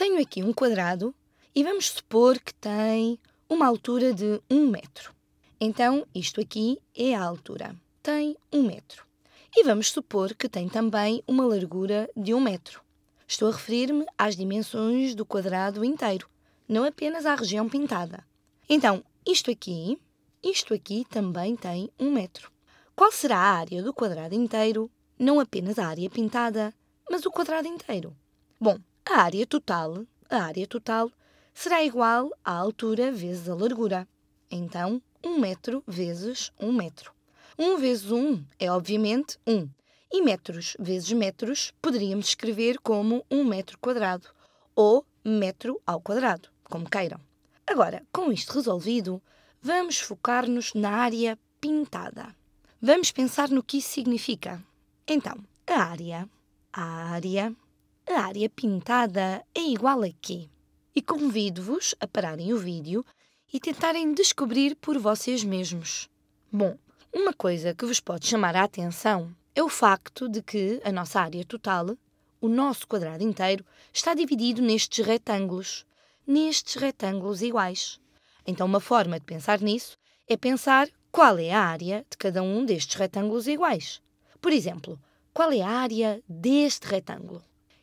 tenho aqui um quadrado e vamos supor que tem uma altura de 1 um metro. Então, isto aqui é a altura. Tem 1 um metro. E vamos supor que tem também uma largura de 1 um metro. Estou a referir-me às dimensões do quadrado inteiro, não apenas à região pintada. Então, isto aqui, isto aqui também tem 1 um metro. Qual será a área do quadrado inteiro? Não apenas a área pintada, mas o quadrado inteiro. Bom, a área total, a área total será igual à altura vezes a largura. Então, 1 metro vezes 1 metro. 1 vezes 1 é obviamente 1. E metros vezes metros poderíamos escrever como 1 metro quadrado ou metro ao quadrado, como queiram. Agora, com isto resolvido, vamos focar-nos na área pintada. Vamos pensar no que isso significa. Então, a área, a área a área pintada é igual a quê? E convido-vos a pararem o vídeo e tentarem descobrir por vocês mesmos. Bom, uma coisa que vos pode chamar a atenção é o facto de que a nossa área total, o nosso quadrado inteiro, está dividido nestes retângulos, nestes retângulos iguais. Então, uma forma de pensar nisso é pensar qual é a área de cada um destes retângulos iguais. Por exemplo, qual é a área deste retângulo?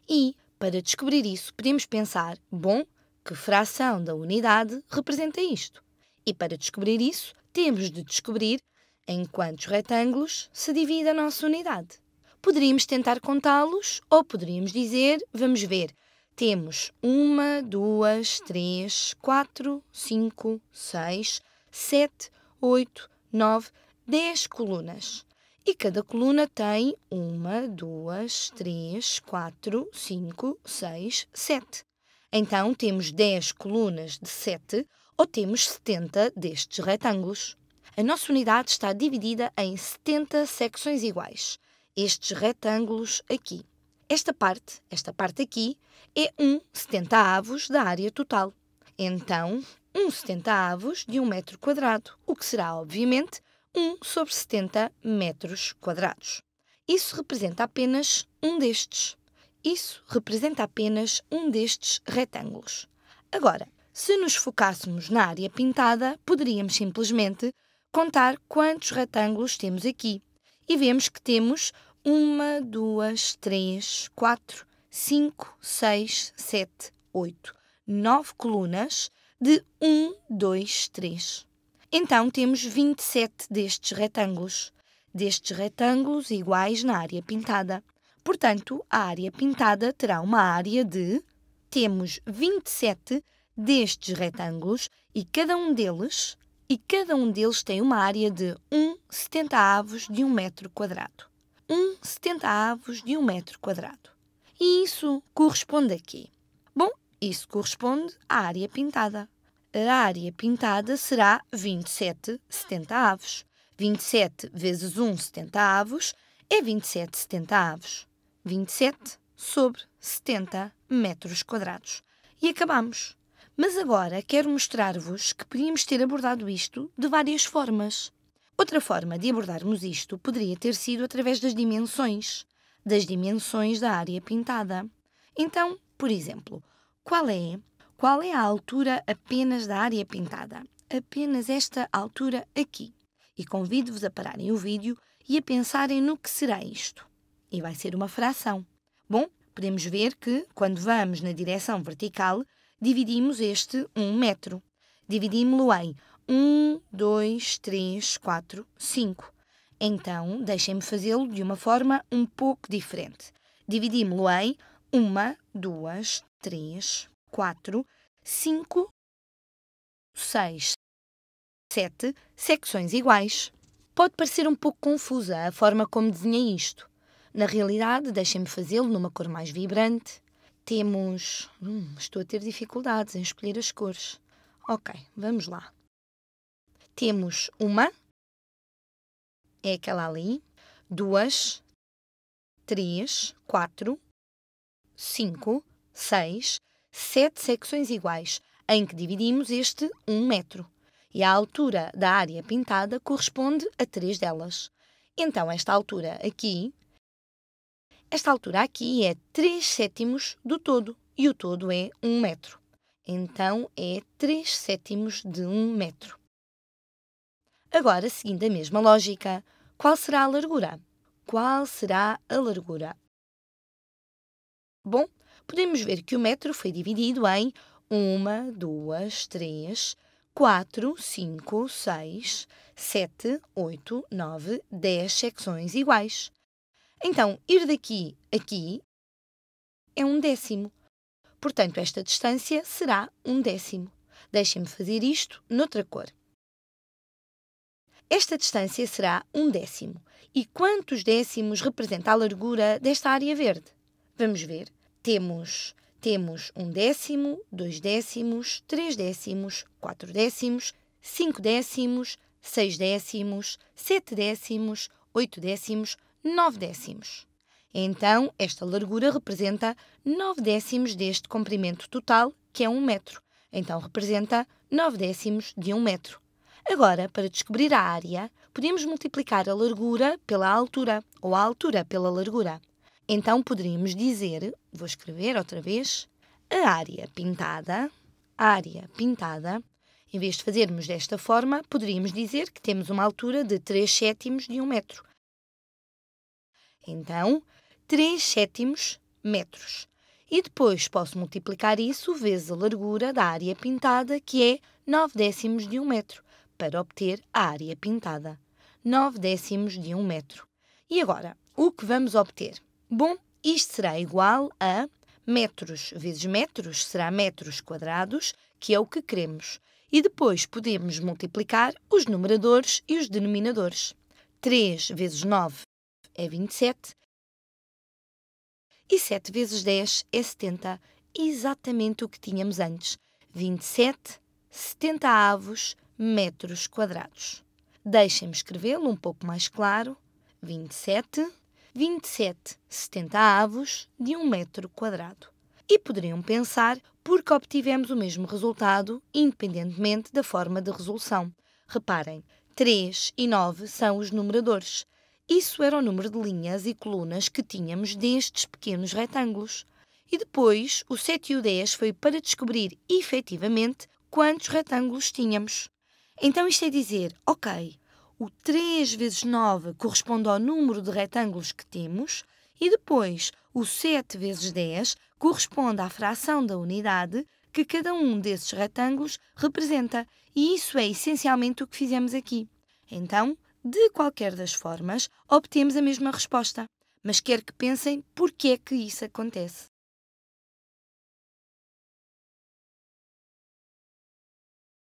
E, para descobrir isso, podemos pensar: bom, que fração da unidade representa isto? E para descobrir isso, temos de descobrir em quantos retângulos se divide a nossa unidade. Poderíamos tentar contá-los ou poderíamos dizer: vamos ver, temos uma, duas, três, quatro, cinco, seis, sete, oito, nove, dez colunas. E cada coluna tem uma, duas, três, quatro, cinco, seis, sete. Então temos 10 colunas de 7 ou temos 70 destes retângulos. A nossa unidade está dividida em 70 secções iguais, estes retângulos aqui. Esta parte, esta parte aqui, é 1 70 avos da área total. Então, 1 70 avos de 1 metro quadrado, o que será, obviamente, 1 sobre 70 metros quadrados. Isso representa apenas um destes. Isso representa apenas um destes retângulos. Agora, se nos focássemos na área pintada, poderíamos simplesmente contar quantos retângulos temos aqui. E vemos que temos 1, 2, 3, 4, 5, 6, 7, 8, 9 colunas de 1, 2, 3. Então temos 27 destes retângulos, destes retângulos iguais na área pintada. Portanto, a área pintada terá uma área de. Temos 27 destes retângulos e cada um deles, e cada um deles tem uma área de 170 avos de 1 metro quadrado. 170 avos de 1 metro quadrado. E isso corresponde a quê? Bom, isso corresponde à área pintada a área pintada será 27, 70 avos. 27 vezes 1, 70 avos, é 27, 70 avos. 27 sobre 70 metros quadrados. E acabamos. Mas agora quero mostrar-vos que podíamos ter abordado isto de várias formas. Outra forma de abordarmos isto poderia ter sido através das dimensões, das dimensões da área pintada. Então, por exemplo, qual é qual é a altura apenas da área pintada? Apenas esta altura aqui. E convido-vos a pararem o vídeo e a pensarem no que será isto. E vai ser uma fração. Bom, podemos ver que, quando vamos na direção vertical, dividimos este 1 metro. Dividimos-lo em 1, 2, 3, 4, 5. Então, deixem-me fazê-lo de uma forma um pouco diferente. Dividimos-lo em 1, 2, 3, quatro, cinco, seis, sete secções iguais. Pode parecer um pouco confusa a forma como desenhei isto. Na realidade, deixem-me fazê-lo numa cor mais vibrante. Temos. Hum, estou a ter dificuldades em escolher as cores. Ok, vamos lá. Temos uma, é aquela ali, duas, três, quatro, cinco, seis, sete secções iguais, em que dividimos este 1 metro. E a altura da área pintada corresponde a três delas. Então, esta altura aqui, esta altura aqui é 3 sétimos do todo, e o todo é 1 metro. Então, é 3 sétimos de 1 metro. Agora, seguindo a mesma lógica, qual será a largura? Qual será a largura? Bom, podemos ver que o metro foi dividido em 1, 2, 3, 4, 5, 6, 7, 8, 9, 10 secções iguais. Então, ir daqui a aqui é um décimo. Portanto, esta distância será um décimo. Deixem-me fazer isto noutra cor. Esta distância será um décimo. E quantos décimos representa a largura desta área verde? Vamos ver temos temos um décimo, dois décimos, três décimos, quatro décimos, cinco décimos, seis décimos, sete décimos, oito décimos, nove décimos. Então, esta largura representa nove décimos deste comprimento total, que é um metro. Então, representa nove décimos de um metro. Agora, para descobrir a área, podemos multiplicar a largura pela altura, ou a altura pela largura. Então poderíamos dizer, vou escrever outra vez, a área pintada, a área pintada, em vez de fazermos desta forma, poderíamos dizer que temos uma altura de 3 sétimos de um metro. Então, 3 sétimos metros. E depois posso multiplicar isso vezes a largura da área pintada, que é 9 décimos de um metro, para obter a área pintada. 9 décimos de um metro. E agora, o que vamos obter? Bom, isto será igual a metros vezes metros será metros quadrados, que é o que queremos. E depois podemos multiplicar os numeradores e os denominadores. 3 vezes 9 é 27 e 7 vezes 10 é 70, exatamente o que tínhamos antes. 27 70 avos metros quadrados. Deixem-me escrevê-lo um pouco mais claro. 27 27 70 avos de um metro quadrado. E poderiam pensar porque obtivemos o mesmo resultado, independentemente da forma de resolução. Reparem, 3 e 9 são os numeradores. Isso era o número de linhas e colunas que tínhamos destes pequenos retângulos. E depois, o 7 e o 10 foi para descobrir efetivamente quantos retângulos tínhamos. Então isto é dizer, ok, o 3 vezes 9 corresponde ao número de retângulos que temos e depois o 7 vezes 10 corresponde à fração da unidade que cada um desses retângulos representa, e isso é essencialmente o que fizemos aqui. Então, de qualquer das formas, obtemos a mesma resposta, mas quero que pensem por que é que isso acontece.